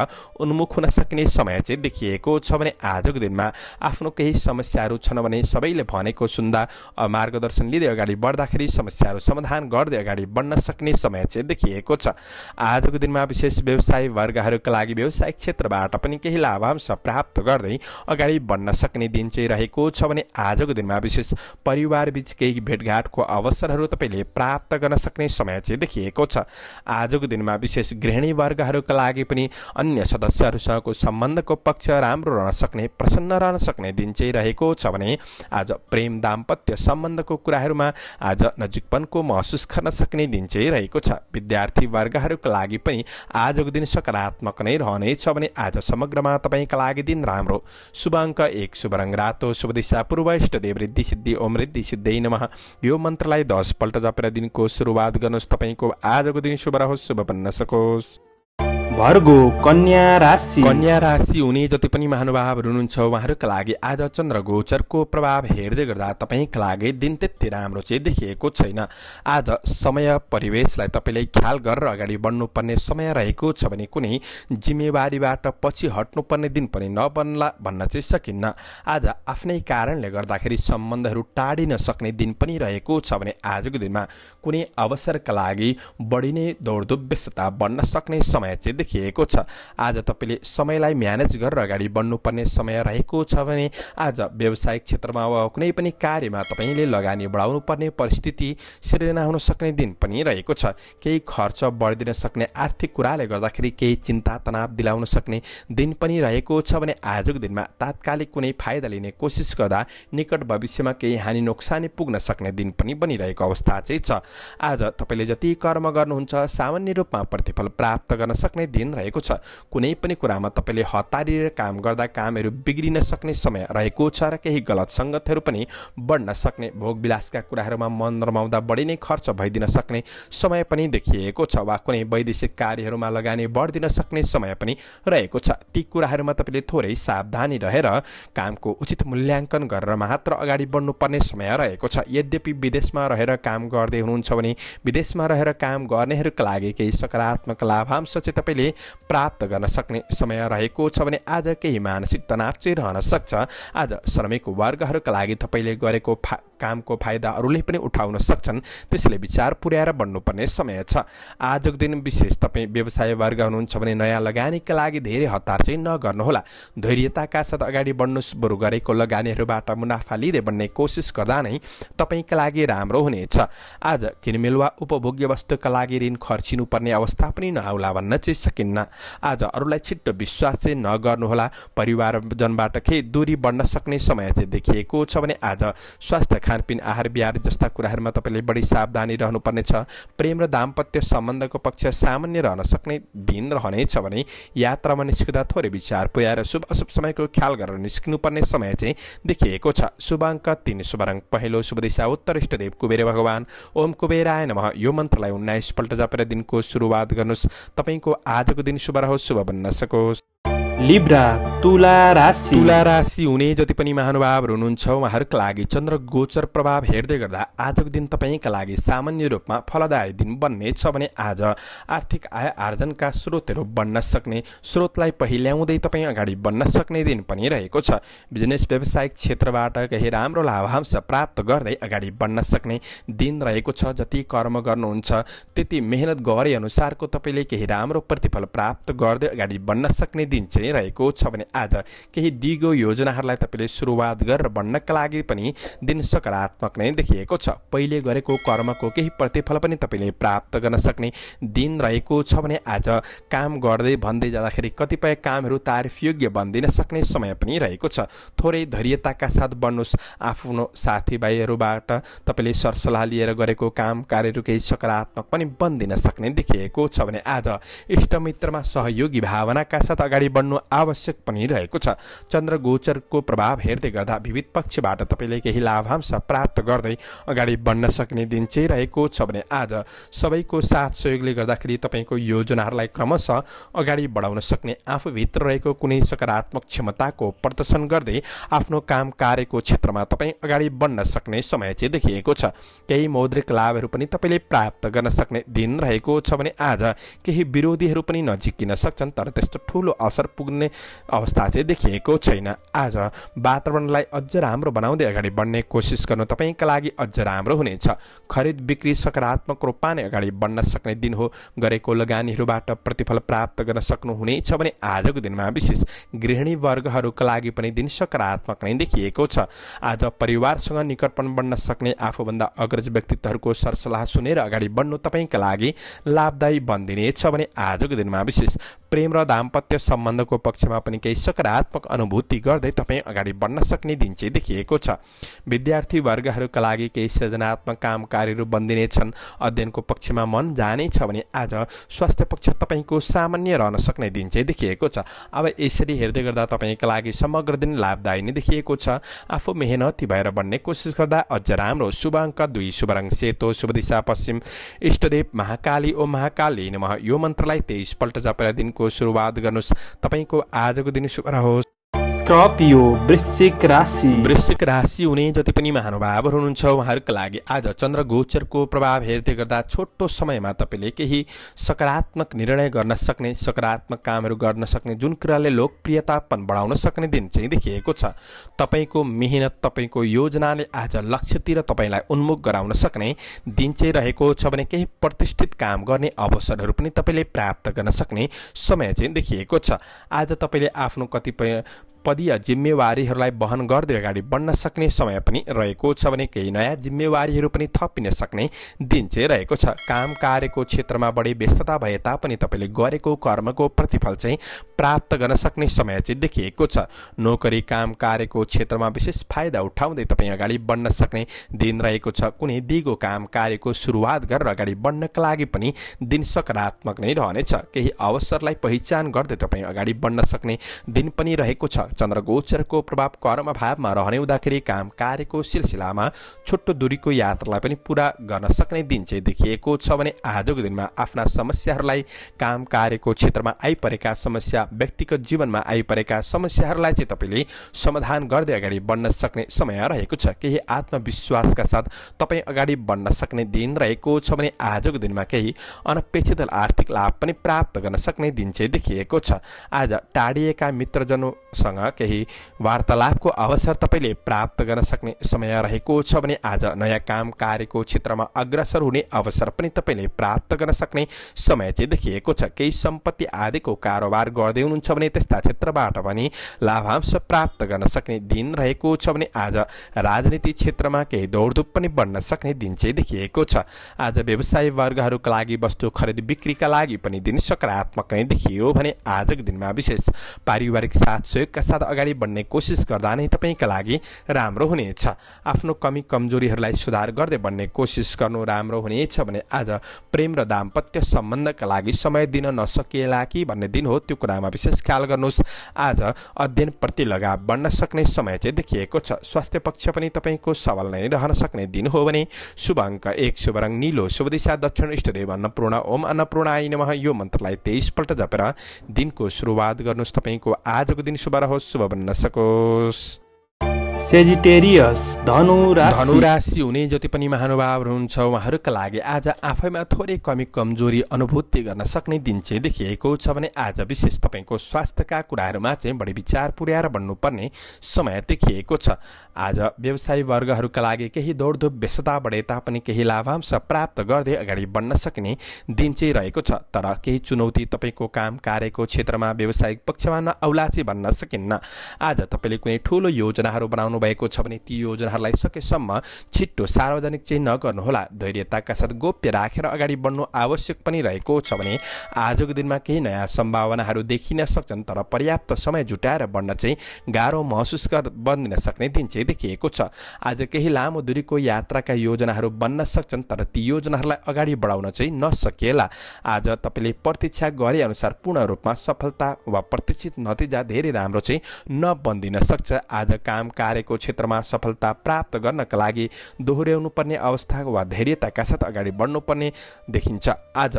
उन्मुख हुन सक्ने समय चाहिँ देखिएको छ भने आजको दिनमा आफ्नो केही समस्याहरू छन् भने सबैले भनेको सुन्दा मार्गदर्शन लिँदै अगाडि बढ्दाखेरि समस्याहरू समाधान गर्दै अगाडि बढ्न सक्ने समय चाहिँ देखिएको छ आजको दिनमा विशेष व्यवसाय वर्गहरूका लागि व्यवसायिक क्षेत्रबाट पनि केही लाभांश प्राप्त गर्दै अगाडि बढ्न सक्ने दिन चाहिँ रहेको छ भने आजको दिनमा विशेष परिवारबीच केही भेटघाटको अवसरहरू तपाईँले प्राप्त गर्न सक्ने समय चाहिँ देखिएको छ आजको दिनमा विशेष गृहिणी वर्गहरूका लागि पनि अन्य सदस्यहरूसँगको सम्बन्धको पक्ष राम्रो रहन सक्ने प्रसन्न रहन सक्ने दिन चाहिँ रहेको छ भने आज प्रेम दाम्पत्य सम्बन्धको कुराहरूमा आज नजिकपनको महसुस गर्न सक्ने दिन चाहिँ रहेको छ विद्यार्थी वर्गहरूका लागि पनि आजको दिन सकारात्मक नै रहनेछ भने आज समग्रमा तपाईँका लागि दिन राम्रो शुभ अङ्क एक शुभ रङ रातो शुभ दिशा पूर्व इष्टदेव वृद्धि सिद्धि ओम वृद्धि सिद्धि नमः यो मन्त्रलाई दसपल्ट जपेर दिनको सुरुवात गर्नुहोस् तपाईँको आजको दिन शुभ सुबह बन सकोस भर्गो कन्या राशि कन्या राशि हुने जति पनि महानुभावहरू हुनुहुन्छ उहाँहरूका लागि आज चन्द्र गोचरको प्रभाव हेर्दै गर्दा तपाईँका लागि दिन त्यति राम्रो चाहिँ देखिएको छैन आज समय परिवेशलाई तपाईँले ख्याल गरेर अगाडि बढ्नुपर्ने समय रहेको छ भने कुनै जिम्मेवारीबाट पछि हट्नुपर्ने दिन पनि नबन्ला भन्न चाहिँ सकिन्न आज आफ्नै कारणले गर्दाखेरि सम्बन्धहरू टाढिन सक्ने दिन पनि रहेको छ भने आजको दिनमा कुनै अवसरका लागि बढी नै दौडधुप व्यस्तता बन्न सक्ने समय चाहिँ देखिएको छ आज तपाईँले समयलाई म्यानेज गरेर अगाडि बढ्नुपर्ने समय रहेको छ भने आज व्यावसायिक क्षेत्रमा वा कुनै पनि कार्यमा तपाईँले लगानी बढाउनु पर्ने परिस्थिति सिर्जना हुन सक्ने दिन पनि रहेको छ केही खर्च बढिदिन सक्ने आर्थिक कुराले गर्दाखेरि केही चिन्ता तनाव दिलाउन सक्ने दिन पनि रहेको छ भने आजको दिनमा तात्कालिक कुनै फाइदा लिने कोसिस गर्दा निकट भविष्यमा केही हानि नोक्सानी पुग्न सक्ने दिन पनि बनिरहेको अवस्था चाहिँ छ आज तपाईँले जति कर्म गर्नुहुन्छ सामान्य रूपमा प्रतिफल प्राप्त गर्न सक्ने दिन दिन रहेको छ कुनै पनि कुरामा तपाईँले हतारिएर काम गर्दा कामहरू बिग्रिन सक्ने समय रहेको छ र केही गलत सङ्गतहरू पनि बढ्न सक्ने भोगविलासका कुराहरूमा मन रमाउँदा बढी नै खर्च भइदिन सक्ने समय पनि देखिएको छ वा कुनै वैदेशिक कार्यहरूमा लगानी बढिदिन सक्ने समय पनि रहेको छ ती कुराहरूमा तपाईँले थोरै सावधानी रहेर कामको उचित मूल्याङ्कन गरेर मात्र अगाडि बढ्नुपर्ने समय रहेको छ यद्यपि विदेशमा रहेर काम गर्दै हुनुहुन्छ भने विदेशमा रहेर काम गर्नेहरूका लागि केही सकारात्मक लाभांश चाहिँ तपाईँले प्राप्त गर्न सक्ने समय रहेको छ भने आज केही मानसिक तनाव चाहिँ रहन सक्छ आज श्रमिक वर्गहरूका लागि तपाईँले गरेको फा कामको फाइदा अरूले पनि उठाउन सक्छन् त्यसैले विचार पुर्याएर बन्नुपर्ने समय छ आजको दिन विशेष तपाईँ व्यवसाय वर्ग हुनुहुन्छ भने नयाँ लगानीका लागि धेरै हतार चाहिँ नगर्नुहोला धैर्यताका साथ अगाडि बढ्नुहोस् बरु गरेको लगानीहरूबाट मुनाफा लिँदै बन्ने कोसिस गर्दा नै तपाईँका लागि राम्रो हुनेछ आज किनमेल वा उपभोग्य वस्तुका लागि ऋण खर्चिनुपर्ने अवस्था पनि नआउला भन्न चाहिँ सकिन्न आज अरूलाई छिट्टो विश्वास चाहिँ नगर्नुहोला परिवारजनबाट केही दूरी बढ्न सक्ने समय चाहिँ देखिएको छ भने आज स्वास्थ्य खानपिन आहार बिहार जस्ता कुराहरूमा तपाईँले बढी सावधानी रहनुपर्नेछ प्रेम र दाम्पत्य सम्बन्धको पक्ष सामान्य रहन सक्ने दिन रहनेछ भने यात्रामा निस्किँदा थोरै विचार पुर्याएर शुभ अशुभ समयको ख्याल गरेर निस्किनुपर्ने समय चाहिँ देखिएको छ शुभ अङ्क तिन शुभ रङ पहिलो शुभ दिशा उत्तर इष्टदेव कुबेर भगवान् ओम कुबेराय नमः यो मन्त्रलाई उन्नाइसपल्ट जपेर दिनको सुरुवात गर्नुहोस् तपाईँको आजको दिन शुभ रहोस् शुभ बन्न सकोस् लिब्रा तुला राशि तुला राशि हुने जति पनि महानुभावहरू हुनुहुन्छ उहाँहरूको लागि चन्द्र गोचर प्रभाव हेर्दै गर्दा आजको दिन तपाईँका लागि सामान्य रूपमा फलदायी दिन बन्ने छ भने आज आर्थिक आय आर्जनका स्रोतहरू बन्न सक्ने स्रोतलाई पहिल्याउँदै तपाईँ अगाडि बन्न सक्ने दिन पनि रहेको छ बिजनेस व्यावसायिक क्षेत्रबाट केही राम्रो लाभांश प्राप्त गर्दै अगाडि बन्न सक्ने दिन रहेको छ जति कर्म गर्नुहुन्छ त्यति मेहनत गरे अनुसारको तपाईँले केही राम्रो प्रतिफल प्राप्त गर्दै अगाडि बन्न सक्ने दिन चाहिँ रहेको छ भने आज केही दिगो योजनाहरूलाई तपाईँले सुरुवात गरेर बन्नका लागि पनि दिन सकारात्मक नै देखिएको छ पहिले गरेको कर्मको केही प्रतिफल पनि तपाईँले प्राप्त गर्न सक्ने दिन रहेको छ भने आज काम गर्दै भन्दै जाँदाखेरि कतिपय कामहरू तारिफयोग्य बनिदिन सक्ने समय पनि रहेको छ थोरै धैर्यताका साथ बढ्नुहोस् आफ्नो साथीभाइहरूबाट तपाईँले सरसल्लाह लिएर गरेको काम कार्यहरू केही सकारात्मक पनि बनिदिन सक्ने देखिएको छ भने आज इष्टमित्रमा सहयोगी भावनाका साथ अगाडि बढ्नु आवश्यक पनि रहेको छ चन्द्रगोचरको प्रभाव हेर्दै गर्दा विविध पक्षबाट तपाईँले केही लाभांश प्राप्त गर्दै अगाडि बढ्न सक्ने दिन चाहिँ रहेको छ भने आज सबैको साथ सहयोगले गर्दाखेरि तपाईँको योजनाहरूलाई क्रमशः अगाडि बढाउन सक्ने आफूभित्र रहेको कुनै सकारात्मक क्षमताको प्रदर्शन गर्दै आफ्नो काम कार्यको क्षेत्रमा तपाईँ अगाडि बढ्न सक्ने समय चाहिँ देखिएको छ केही मौद्रिक लाभहरू पनि तपाईँले प्राप्त गर्न सक्ने दिन रहेको छ भने आज केही विरोधीहरू पनि नजिकिन सक्छन् तर त्यस्तो ठुलो असर पुग्छ पुग्ने अवस्था चाहिँ देखिएको छैन आज वातावरणलाई अझ राम्रो बनाउँदै अगाडि बढ्ने कोसिस गर्नु तपाईँका लागि अझ राम्रो हुनेछ खरिद बिक्री सकारात्मक रूपमा नै अगाडि बढ्न सक्ने दिन हो गरेको लगानीहरूबाट प्रतिफल प्राप्त गर्न सक्नुहुनेछ भने आजको दिनमा विशेष गृहिणी वर्गहरूका लागि पनि दिन सकारात्मक नै देखिएको छ आज परिवारसँग निकटपन बढ्न सक्ने आफूभन्दा अग्रज व्यक्तित्वहरूको सरसल्लाह सुनेर अगाडि बढ्नु तपाईँका लागि लाभदायी बनिदिनेछ भने आजको दिनमा विशेष प्रेम र दाम्पत्य सम्बन्धको पक्षमा पनि केही सकारात्मक अनुभूति गर्दै तपाईँ अगाडि बढ्न सक्ने दिन चाहिँ देखिएको छ विद्यार्थी वर्गहरूका लागि केही सृजनात्मक काम कार्यहरू बनिदिनेछन् अध्ययनको पक्षमा मन जाने छ भने आज स्वास्थ्य पक्ष तपाईँको सामान्य रहन सक्ने दिन चाहिँ देखिएको छ अब यसरी हेर्दै गर्दा तपाईँका लागि समग्र दिन लाभदायी नै देखिएको छ आफू मेहनती भएर बढ्ने कोसिस गर्दा अझ राम्रो शुभ अङ्क दुई शुभ सेतो शुभ दिशा पश्चिम इष्टदेव महाकाली ओ महाकाली नमः यो मन्त्रलाई तेइसपल्ट जपेर दिन को सुरुवात गर्नुहोस् तपाईँको आजको दिन शुभ रहोस् स्कर्पियो वृश्चिक राशि वृश्चिक राशि हुने जति पनि महानुभावहरू हुनुहुन्छ उहाँहरूका लागि आज चन्द्र गोचरको प्रभाव हेर्दै गर्दा छोटो समयमा तपाईँले केही सकारात्मक निर्णय गर्न सक्ने सकारात्मक कामहरू गर्न सक्ने जुन कुराले लोकप्रियतापन बढाउन सक्ने दिन चाहिँ देखिएको छ तपाईँको मेहनत तपाईँको योजनाले आज लक्ष्यतिर तपाईँलाई उन्मुख गराउन सक्ने दिन चाहिँ रहेको छ भने केही प्रतिष्ठित काम गर्ने अवसरहरू पनि तपाईँले प्राप्त गर्न सक्ने समय चाहिँ देखिएको छ आज तपाईँले आफ्नो कतिपय पदीय जिम्मेवारीहरूलाई वहन गर्दै अगाडि बढ्न सक्ने समय पनि रहेको छ भने केही नयाँ जिम्मेवारीहरू पनि थपिन सक्ने दिन चाहिँ रहेको छ काम कार्यको क्षेत्रमा बढी व्यस्तता भए तापनि तपाईँले गरेको कर्मको प्रतिफल चाहिँ प्राप्त गर्न सक्ने समय चाहिँ देखिएको छ नोकरी काम कार्यको क्षेत्रमा विशेष फाइदा उठाउँदै तपाईँ अगाडि बढ्न सक्ने दिन रहेको छ कुनै दिगो काम कार्यको सुरुवात गरेर अगाडि बढ्नका लागि पनि दिन सकारात्मक नै रहनेछ केही अवसरलाई पहिचान गर्दै तपाईँ अगाडि बढ्न सक्ने दिन पनि रहेको छ चन्द्रगोचरको प्रभाव कर्म अभावमा रहने हुँदाखेरि काम कार्यको सिलसिलामा छोटो दूरीको यात्रालाई पनि पुरा गर्न सक्ने दिन चाहिँ देखिएको छ भने आजको दिनमा आफ्ना समस्याहरूलाई काम कार्यको क्षेत्रमा आइपरेका समस्या व्यक्तिगत जीवनमा आइपरेका समस्याहरूलाई चाहिँ तपाईँले समाधान गर्दै अगाडि बढ्न सक्ने समय रहेको छ केही आत्मविश्वासका साथ तपाईँ अगाडि बढ्न सक्ने दिन रहेको छ भने आजको दिनमा केही अनपेक्षित आर्थिक लाभ पनि प्राप्त गर्न सक्ने दिन चाहिँ देखिएको छ आज टाढिएका मित्रजनसँग केही वार्तालापको अवसर तपाईँले प्राप्त गर्न सक्ने समय रहेको छ भने आज नयाँ काम कार्यको क्षेत्रमा अग्रसर हुने अवसर पनि तपाईँले प्राप्त गर्न सक्ने समय चाहिँ देखिएको छ केही सम्पत्ति आदिको कारोबार गर्दै हुनुहुन्छ भने त्यस्ता क्षेत्रबाट पनि लाभांश प्राप्त गर्न सक्ने दिन रहेको छ भने आज राजनीति क्षेत्रमा केही दौडधुप पनि बढ्न सक्ने दिन चाहिँ देखिएको छ आज व्यवसाय वर्गहरूका लागि वस्तु खरिद बिक्रीका लागि पनि दिन सकारात्मक नै देखियो भने आजको दिनमा विशेष पारिवारिक साथ सहयोगका साथ अगाडि बढ्ने कोसिस गर्दा नै तपाईँका लागि राम्रो हुनेछ आफ्नो कमी कमजोरीहरूलाई सुधार गर्दै बढ्ने कोसिस गर्नु राम्रो हुनेछ भने आज प्रेम र दाम्पत्य सम्बन्धका लागि समय दिन नसकिएला कि भन्ने दिन हो त्यो कुरामा विशेष ख्याल गर्नुहोस् आज अध्ययनप्रति लगाव बढ्न सक्ने समय चाहिँ देखिएको छ स्वास्थ्य पक्ष पनि तपाईँको सबल नै रहन सक्ने दिन हो भने शुभ अङ्क एक शुभ रङ निलो शुभ दिशा दक्षिण इष्टदेव अन्नपूर्ण ओम अन्नपूर्ण आइ नमः यो मन्त्रलाई तेइसपल्ट जपेर दिनको सुरुवात गर्नुहोस् तपाईँको आजको दिन शुभ रहोस् शुभ सेजिटेरियस धनु धनु राशि हुने जति पनि महानुभावहरू हुनुहुन्छ उहाँहरूका लागि आज आफैमा थोरै कमी कमजोरी अनुभूति गर्न सक्ने दिन चाहिँ देखिएको छ भने आज विशेष तपाईँको स्वास्थ्यका कुराहरूमा चाहिँ बढी विचार पुर्याएर बन्नुपर्ने समय देखिएको छ आज व्यवसायी वर्गहरूका लागि केही दौडधुप व्यस्तता बढे तापनि केही लाभांश प्राप्त गर्दै अगाडि बढ्न सक्ने दिन चाहिँ रहेको छ तर केही चुनौती तपाईँको काम कार्यको क्षेत्रमा व्यावसायिक पक्षमा चाहिँ भन्न सकिन्न आज तपाईँले कुनै ठुलो योजनाहरू बनाउनु भएको छ भने ती योजनाहरूलाई सकेसम्म छिट्टो सार्वजनिक चाहिँ नगर्नुहोला धैर्यताका साथ गोप्य राखेर अगाडि बढ्नु आवश्यक पनि रहेको छ भने आजको दिनमा केही नयाँ सम्भावनाहरू देखिन सक्छन् तर पर्याप्त समय जुटाएर बढ्न चाहिँ गाह्रो महसुस गर बनिन सक्ने दिन चाहिँ देखिएको छ आज केही लामो दूरीको यात्राका योजनाहरू बन्न सक्छन् तर ती योजनाहरूलाई अगाडि बढाउन चाहिँ नसकिएला आज तपाईँले प्रतीक्षा गरे अनुसार पूर्ण रूपमा सफलता वा प्रतीक्षित नतिजा धेरै राम्रो चाहिँ नबन्दिन सक्छ आज काम कार्यको क्षेत्रमा सफलता प्राप्त गर्नका लागि दोहोऱ्याउनु पर्ने अवस्था वा धैर्यताका साथ अगाडि बढ्नुपर्ने देखिन्छ आज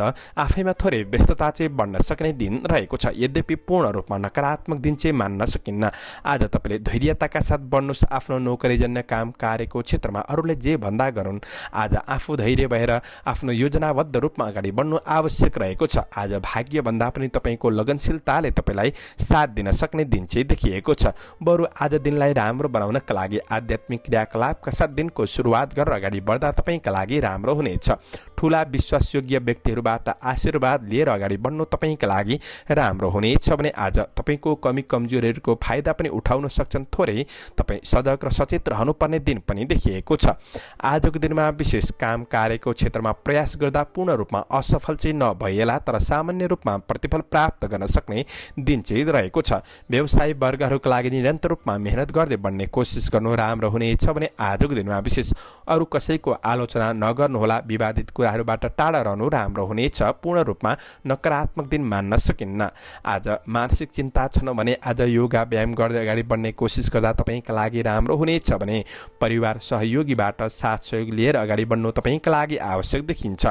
आफैमा थोरै व्यस्तता चाहिँ बढ्न सक्ने दिन रहेको छ यद्यपि पूर्ण रूपमा नकारात्मक दिन चाहिँ मान्न सकिन्न आज तपाईँले धैर्यताका साथ बढ्नुहोस् आफ्नो नोकरीजन्य काम कार्यको क्षेत्रमा अरूले जे भन्दा गरून् आज आफू धैर्य भएर आफ्नो योजनाबद्ध रूपमा अगाडि बढ्नु आवश्यक रहेको छ आज भाग्यभन्दा पनि तपाईँको लगनशीलताले तपाईँलाई साथ दिन सक्ने दिन चाहिँ देखिएको छ बरु आज दिनलाई राम्रो बनाउनका लागि आध्यात्मिक क्रियाकलापका साथ दिनको सुरुवात गरेर अगाडि बढ्दा तपाईँका लागि राम्रो हुनेछ ठुला विश्वासयोग्य व्यक्तिहरूबाट आशीर्वाद लिएर अगाडि बढ्नु तपाईँका लागि राम्रो हुनेछ भने आज तपाईँको कमी कमजोरीहरूको फाइदा पनि उठाउन सक्छन् थोरै तपाईँ सजग सजग र सचेत रहनुपर्ने दिन पनि देखिएको छ आजको दिनमा विशेष काम कार्यको क्षेत्रमा प्रयास गर्दा पूर्ण रूपमा असफल चाहिँ नभइएला तर सामान्य रूपमा प्रतिफल प्राप्त गर्न सक्ने दिन चाहिँ रहेको छ व्यवसाय वर्गहरूको लागि निरन्तर रूपमा मेहनत गर्दै बढ्ने कोसिस गर्नु राम्रो हुनेछ भने आजको दिनमा विशेष अरू कसैको आलोचना नगर्नुहोला विवादित कुराहरूबाट टाढा रहनु राम्रो हुनेछ पूर्ण रूपमा नकारात्मक दिन मान्न सकिन्न आज मानसिक चिन्ता छन् भने आज योगा व्यायाम गर्दै अगाडि बढ्ने कोसिस गर्दा तपाईँका लागि राम्रो राम्रो हुनेछ भने परिवार सहयोगीबाट साथ सहयोग लिएर अगाडि बढ्नु तपाईँका लागि आवश्यक देखिन्छ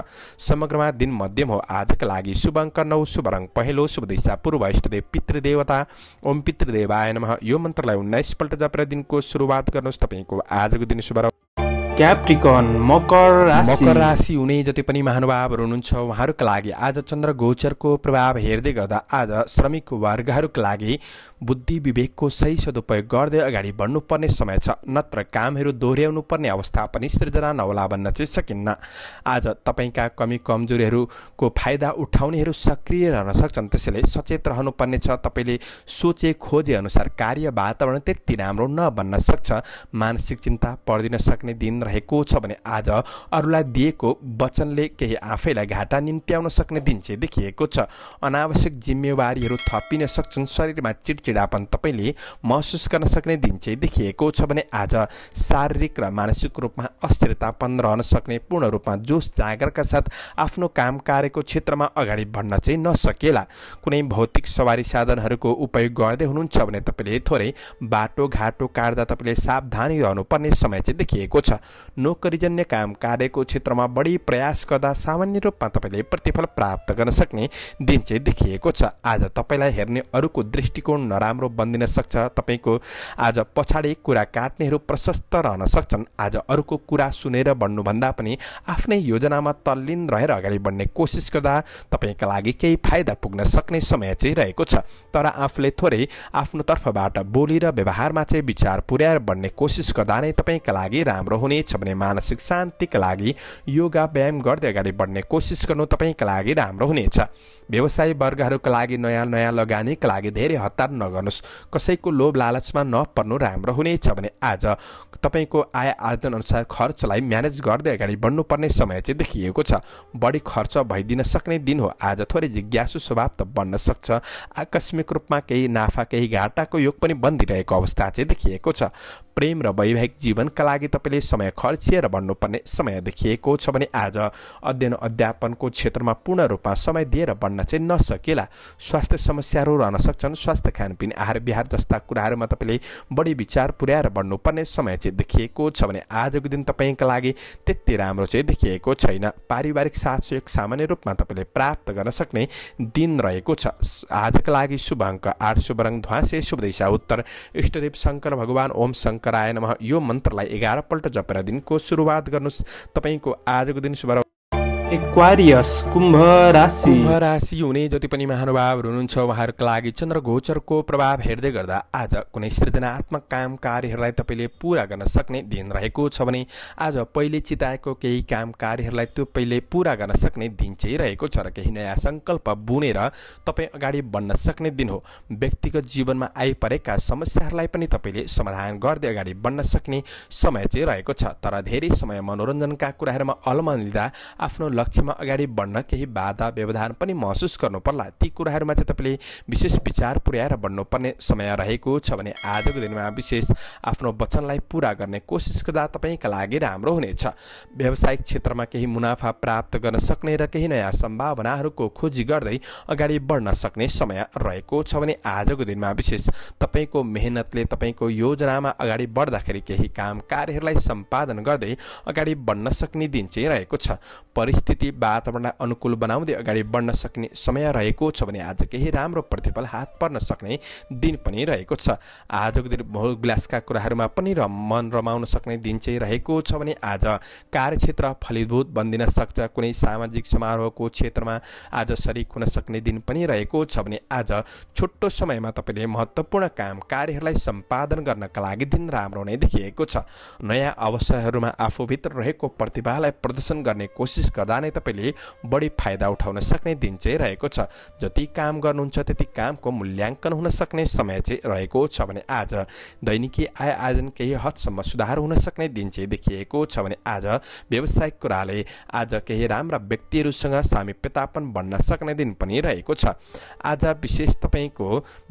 समग्रमा दिन मध्यम हो आजका लागि शुभ अङ्क नौ शुभ रङ पहेँलो शुभ दिशा पूर्व इष्टदेव पितृदेवता ओम पितृदेवाय नमः यो मन्त्रलाई उन्नाइसपल्ट जपेर दिनको सुरुवात गर्नुहोस् तपाईँको आजको दिन शुभ क्याप्टिकन मकर राशि मकर राशि हुने जति पनि महानुभावहरू हुनुहुन्छ उहाँहरूका लागि आज चन्द्र गोचरको प्रभाव हेर्दै गर्दा आज श्रमिक वर्गहरूका लागि बुद्धि विवेकको सही सदुपयोग गर्दै अगाडि बढ्नुपर्ने समय छ नत्र कामहरू दोहोऱ्याउनु पर्ने अवस्था पनि सृजना नहोला भन्न चाहिँ सकिन्न आज तपाईँका कमी कमजोरीहरूको फाइदा उठाउनेहरू सक्रिय रहन सक्छन् त्यसैले सचेत रहनुपर्ने छ तपाईँले सोचे खोजे अनुसार कार्य वातावरण त्यति राम्रो नबन्न सक्छ मानसिक चिन्ता पर्दिन सक्ने दिन रहेको छ भने आज अरूलाई दिएको वचनले केही आफैलाई घाटा निम्त्याउन सक्ने दिन चाहिँ देखिएको छ अनावश्यक जिम्मेवारीहरू थपिन सक्छन् शरीरमा चिडचिडापन तपाईँले महसुस गर्न सक्ने दिन चाहिँ देखिएको छ भने आज शारीरिक र मानसिक रूपमा अस्थिरतापन रहन सक्ने पूर्ण रूपमा जोस जागरका साथ आफ्नो काम कार्यको क्षेत्रमा अगाडि बढ्न चाहिँ नसकेला कुनै भौतिक सवारी साधनहरूको उपयोग गर्दै हुनुहुन्छ भने तपाईँले थोरै बाटोघाटो काट्दा तपाईँले सावधानी रहनुपर्ने समय चाहिँ देखिएको छ नोकरीजन्य काम कार्यको क्षेत्रमा बढी प्रयास गर्दा सामान्य रूपमा तपाईँले प्रतिफल प्राप्त गर्न सक्ने दिन चाहिँ देखिएको छ आज तपाईँलाई हेर्ने अरूको दृष्टिकोण नराम्रो बनिदिन सक्छ तपाईँको आज पछाडि कुरा काट्नेहरू प्रशस्त रहन सक्छन् आज अरूको कुरा सुनेर भन्नुभन्दा पनि आफ्नै योजनामा तल्लीन रहेर अगाडि बढ्ने कोसिस गर्दा तपाईँका लागि केही फाइदा पुग्न सक्ने समय चाहिँ रहेको छ तर आफूले थोरै आफ्नो तर्फबाट बोली र व्यवहारमा चाहिँ विचार पुर्याएर बढ्ने कोसिस गर्दा नै तपाईँका लागि राम्रो हुने छ भने मानसिक शान्तिका लागि योगा व्यायाम गर्दै अगाडि बढ्ने कोसिस गर्नु तपाईँका लागि राम्रो हुनेछ व्यवसाय वर्गहरूका लागि नयाँ नयाँ लगानीका लागि धेरै हतार नगर्नुहोस् कसैको लोभ लालचमा नपर्नु राम्रो हुनेछ भने आज तपाईँको आय आर्जन अनुसार खर्चलाई म्यानेज गर्दै अगाडि बढ्नुपर्ने समय चाहिँ देखिएको छ बढी खर्च भइदिन सक्ने दिन हो आज थोरै जिज्ञासु स्वभाव त बन्न सक्छ आकस्मिक रूपमा केही नाफा केही घाटाको योग पनि बन्दिरहेको अवस्था चाहिँ देखिएको छ प्रेम र वैवाहिक जीवनका लागि तपाईँले समय खर्चिएर बन्नुपर्ने समय देखिएको छ भने आज अध्ययन अध्यापनको क्षेत्रमा पूर्ण रूपमा समय दिएर बढ्न चाहिँ नसकेला स्वास्थ्य समस्याहरू रहन सक्छन् स्वास्थ्य खानपिन आहार विहार जस्ता कुराहरूमा तपाईँले बढी विचार पुर्याएर बढ्नुपर्ने समय चाहिँ देखिएको छ भने आजको दिन तपाईँका लागि त्यति राम्रो चाहिँ देखिएको छैन पारिवारिक साथ सहयोग सामान्य रूपमा तपाईँले प्राप्त गर्न सक्ने दिन रहेको छ आजका लागि शुभ अङ्क आठ शुभ रङ ध्वासे शुभ दिशा उत्तर इष्टदेव शङ्कर भगवान् ओम शङ्कर शङ्कराय नम यो मन्त्रलाई एघारपल्ट जपेर दिनको सुरुवात गर्नुहोस् तपाईँको आजको दिन शुभ एक्वारियस कुम्भ राशि कुम्भ राशि हुने जति पनि महानुभावहरू हुनुहुन्छ उहाँहरूको लागि चन्द्र गोचरको प्रभाव हेर्दै गर्दा आज कुनै सृजनात्मक काम कार्यहरूलाई तपाईँले पुरा गर्न सक्ने दिन रहेको छ भने आज पहिले चिताएको केही काम कार्यहरूलाई पहिले पुरा गर्न सक्ने दिन चाहिँ रहेको छ र केही नयाँ सङ्कल्प बुनेर तपाईँ अगाडि बढ्न सक्ने दिन हो व्यक्तिगत जीवनमा आइपरेका समस्याहरूलाई पनि तपाईँले समाधान गर्दै अगाडि बढ्न सक्ने समय चाहिँ रहेको छ तर धेरै समय मनोरञ्जनका कुराहरूमा लिँदा आफ्नो लक्ष्यमा अगाडि बढ्न केही बाधा व्यवधान पनि महसुस गर्नुपर्ला ती कुराहरूमा चाहिँ तपाईँले विशेष विचार पुर्याएर बढ्नुपर्ने समय रहेको छ भने आजको दिनमा विशेष आफ्नो वचनलाई पुरा गर्ने कोसिस गर्दा तपाईँका लागि राम्रो हुनेछ व्यावसायिक क्षेत्रमा केही मुनाफा प्राप्त गर्न सक्ने र केही नयाँ सम्भावनाहरूको खोजी गर्दै अगाडि बढ्न सक्ने समय रहेको छ भने आजको दिनमा विशेष तपाईँको मेहनतले तपाईँको योजनामा अगाडि बढ्दाखेरि केही काम कार्यहरूलाई सम्पादन गर्दै अगाडि बढ्न सक्ने दिन चाहिँ रहेको छ परिस्थिति स्थिति वातावरणलाई अनुकूल बनाउँदै अगाडि बढ्न सक्ने समय रहेको छ भने आज केही राम्रो प्रतिफल हात पर्न सक्ने दिन पनि रहेको छ आजको दिन भोग विलासका कुराहरूमा पनि र मन रमाउन सक्ने दिन चाहिँ रहेको छ भने आज कार्यक्षेत्र फलीभूत बनिदिन सक्छ कुनै सामाजिक समारोहको क्षेत्रमा आज सरिक हुन सक्ने दिन पनि रहेको छ भने आज छोटो समयमा तपाईँले महत्त्वपूर्ण काम कार्यहरूलाई सम्पादन गर्नका लागि दिन राम्रो नै देखिएको छ नयाँ अवसरहरूमा आफूभित्र रहेको प्रतिभालाई प्रदर्शन गर्ने कोसिस गर्दा नै तपाईँले बढी फाइदा उठाउन सक्ने दिन चाहिँ रहेको छ जति काम गर्नुहुन्छ त्यति कामको मूल्याङ्कन हुन सक्ने समय चाहिँ रहेको छ भने आज दैनिकी आय आर्जन केही हदसम्म सुधार हुन सक्ने दिन चाहिँ देखिएको छ भने आज व्यावसायिक कुराले आज केही राम्रा व्यक्तिहरूसँग सामिप्यतापन बन्न सक्ने दिन पनि रहेको छ आज विशेष तपाईँको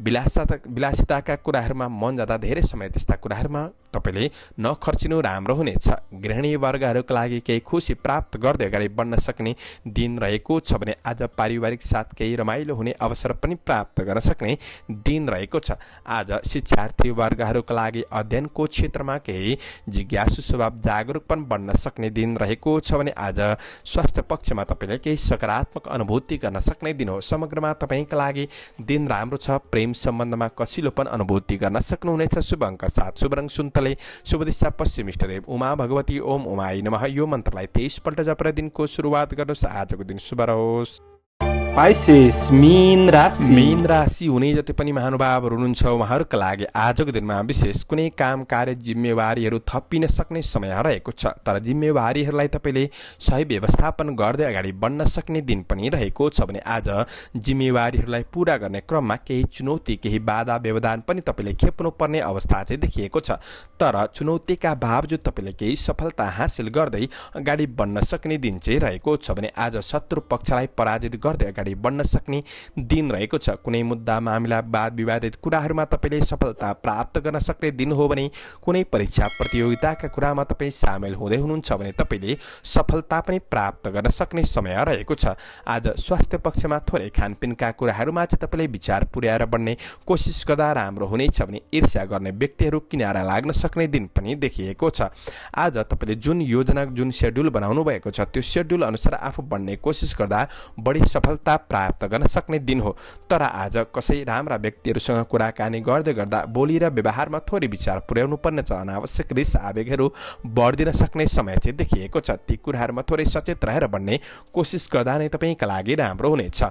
विलासा विलासिताका कुराहरूमा मन जाँदा धेरै समय त्यस्ता कुराहरूमा तपाईँले नखर्चिनु राम्रो हुनेछ गृहिणी वर्गहरूका लागि केही खुसी प्राप्त गर्दै अगाडि बढ्न सक्ने दिन रहेको छ भने आज पारिवारिक साथ केही रमाइलो हुने अवसर पनि प्राप्त गर्न सक्ने दिन रहेको छ आज शिक्षार्थी वर्गहरूका लागि अध्ययनको क्षेत्रमा केही जिज्ञासु स्वभाव जागरुक पनि बन्न सक्ने दिन रहेको छ भने आज स्वास्थ्य पक्षमा तपाईँले केही सकारात्मक अनुभूति गर्न सक्ने दिन हो समग्रमा तपाईँका लागि दिन राम्रो छ प्रेम सम्बन्धमा कसिलो पनि अनुभूति गर्न सक्नुहुनेछ शुभ अङ्क साथ शुभ रङ सुन्त मन्त्रले शुभदिशा पश्चिम इष्टदेव उमा भगवती ओम उमाई नमः यो मन्त्रलाई तेइसपल्ट जपरा दिनको सुरुवात गर्नुहोस् आजको दिन शुभ रहोस् पाइसेस मीन राशि मीन राशि हुने जति पनि महानुभावहरू हुनुहुन्छ उहाँहरूका लागि आजको दिनमा विशेष कुनै काम कार्य जिम्मेवारीहरू थपिन सक्ने समय रहेको छ तर जिम्मेवारीहरूलाई तपाईँले सही व्यवस्थापन गर्दै अगाडि बढ्न सक्ने दिन पनि रहेको छ भने आज जिम्मेवारीहरूलाई पुरा गर्ने क्रममा केही चुनौती केही बाधा व्यवधान पनि तपाईँले खेप्नुपर्ने अवस्था चाहिँ देखिएको छ तर चुनौतीका बावजुद तपाईँले केही सफलता हासिल गर्दै अगाडि बढ्न सक्ने दिन चाहिँ रहेको छ भने आज शत्रु पक्षलाई पराजित गर्दै अगाडि अगाडि बढ्न सक्ने दिन रहेको छ कुनै मुद्दा मामिला वाद विवादित कुराहरूमा तपाईँले सफलता प्राप्त गर्न सक्ने दिन हो भने कुनै परीक्षा प्रतियोगिताका कुरामा तपाईँ सामेल हुँदै हुनुहुन्छ भने तपाईँले सफलता पनि प्राप्त गर्न सक्ने समय रहेको छ आज स्वास्थ्य पक्षमा थोरै खानपिनका कुराहरूमा चाहिँ तपाईँले विचार पुर्याएर बढ्ने कोसिस गर्दा राम्रो हुनेछ भने ईर्ष्या गर्ने व्यक्तिहरू किनारा लाग्न सक्ने दिन पनि देखिएको छ आज तपाईँले जुन योजना जुन सेड्युल बनाउनु भएको छ त्यो सेड्युल अनुसार आफू बढ्ने कोसिस गर्दा बढी सफलता सफलता प्राप्त गर्न सक्ने दिन हो तर आज कसै राम्रा व्यक्तिहरूसँग कुराकानी गर्दै गर्दा बोली र व्यवहारमा थोरै विचार पुर्याउनु पर्ने छ अनावश्यक रिस आवेगहरू बढिदिन सक्ने समय चाहिँ देखिएको छ ती कुराहरूमा थोरै सचेत रहेर भन्ने कोसिस गर्दा नै तपाईँका लागि राम्रो हुनेछ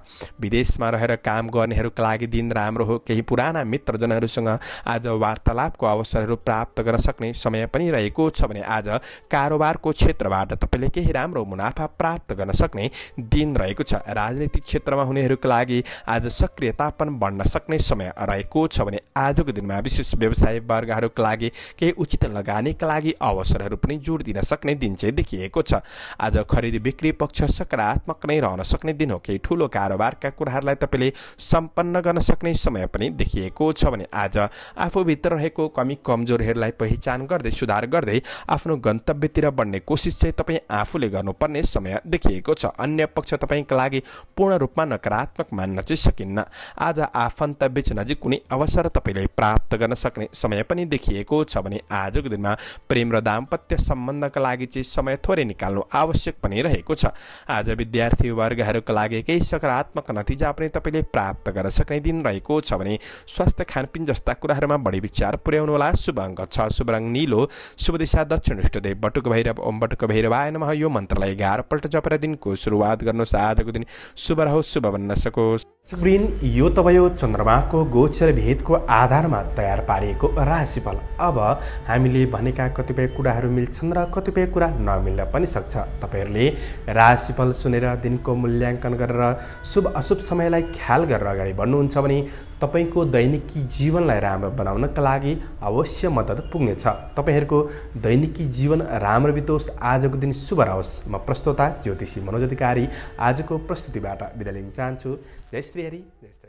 विदेशमा रहेर काम गर्नेहरूका लागि दिन राम्रो हो केही पुराना मित्रजनहरूसँग आज वार्तालापको अवसरहरू प्राप्त गर्न सक्ने समय पनि रहेको छ भने आज कारोबारको क्षेत्रबाट तपाईँले केही राम्रो मुनाफा प्राप्त गर्न सक्ने दिन रहेको छ राजनीतिक क्षेत्रमा हुनेहरूका लागि आज सक्रियतापन बढ्न सक्ने समय रहेको छ भने आजको दिनमा विशेष व्यवसाय वर्गहरूका लागि केही उचित लगानीका लागि अवसरहरू पनि जोड दिन सक्ने दिन चाहिँ देखिएको छ आज खरिद बिक्री पक्ष सकारात्मक नै रहन सक्ने दिन हो केही ठुलो कारोबारका कुराहरूलाई तपाईँले सम्पन्न गर्न सक्ने समय पनि देखिएको छ भने आज आफूभित्र रहेको कमी कमजोरहरूलाई पहिचान गर्दै सुधार गर्दै आफ्नो गन्तव्यतिर बढ्ने कोसिस चाहिँ तपाईँ आफूले गर्नुपर्ने समय देखिएको छ अन्य पक्ष तपाईँका लागि पूर्ण रूपमा नकारात्मक मान्न चाहिँ सकिन्न आज आफन्त बिच नजिक कुनै अवसर तपाईँले प्राप्त गर्न सक्ने समय पनि देखिएको छ भने आजको दिनमा प्रेम र दाम्पत्य सम्बन्धका लागि चाहिँ समय थोरै निकाल्नु आवश्यक पनि रहेको छ आज विद्यार्थी वर्गहरूका लागि केही सकारात्मक नतिजा पनि तपाईँले प्राप्त गर्न सक्ने दिन रहेको छ भने स्वास्थ्य खानपिन जस्ता कुराहरूमा बढी विचार पुर्याउनुहोला शुभ अङ्क छ शुभ रङ निलो शुभ दिशा दक्षिण इष्टदेव बटुक भैरव ओम बटुक भैरव नमः यो मन्त्रलाई एघारपल्ट जपेर दिनको सुरुवात गर्नुहोस् आजको दिन शुभ रहोस् शुभ भन्न सकोस् सुप्रिन यो भयो चन्द्रमाको गोचर भेदको आधारमा तयार पारिएको राशिफल अब हामीले भनेका कतिपय कुराहरू मिल्छन् र कतिपय कुरा नमिल्न पनि सक्छ तपाईँहरूले राशिफल सुनेर दिनको मूल्याङ्कन गरेर शुभ अशुभ समयलाई ख्याल गरेर अगाडि बढ्नुहुन्छ भने तपाईँको दैनिकी जीवनलाई राम्रो बनाउनका लागि अवश्य मद्दत पुग्नेछ तपाईँहरूको दैनिकी जीवन राम्रो बितोस् आजको दिन शुभ रहोस् म प्रस्तोता ज्योतिषी मनोज अधिकारी आजको प्रस्तुतिबाट बिदा लिन चाहन्छु जय श्री हरि जय श्री